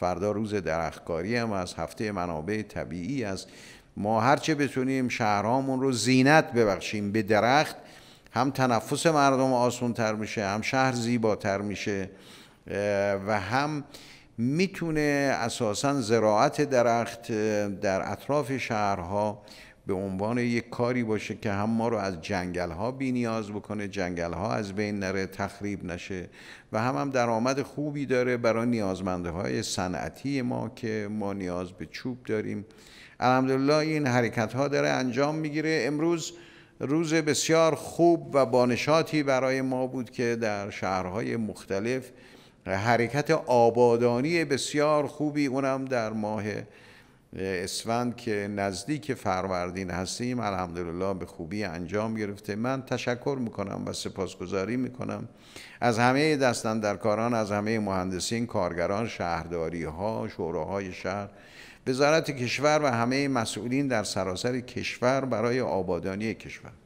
فردا روز درختکاری هم از هفته منابع طبیعی است ما هرچه بتونیم شهرامون رو زینت ببخشیم به درخت هم تنفس مردم آسونتر میشه هم شهر زیباتر میشه و هم میتونه اساسا زراعت درخت در اطراف شهرها به عنوان یک کاری باشه که هم ما رو از جنگل ها بی نیاز بکنه جنگل ها از بین نره تخریب نشه و هم هم درآمد خوبی داره برای نیازمنده های صنعتی ما که ما نیاز به چوب داریم الحمدلله این حرکت ها داره انجام میگیره امروز روز بسیار خوب و بانشاتی برای ما بود که در شهرهای مختلف حرکت آبادانی بسیار خوبی اونم در ماه اسفند که نزدیک فروردین هستیم الحمدلله به خوبی انجام گرفته من تشکر میکنم و سپاسگزاری میکنم از همه دستندرکاران از همه مهندسین کارگران شهرداری ها شوراهای شهر وزارت کشور و همه مسئولین در سراسر کشور برای آبادانی کشور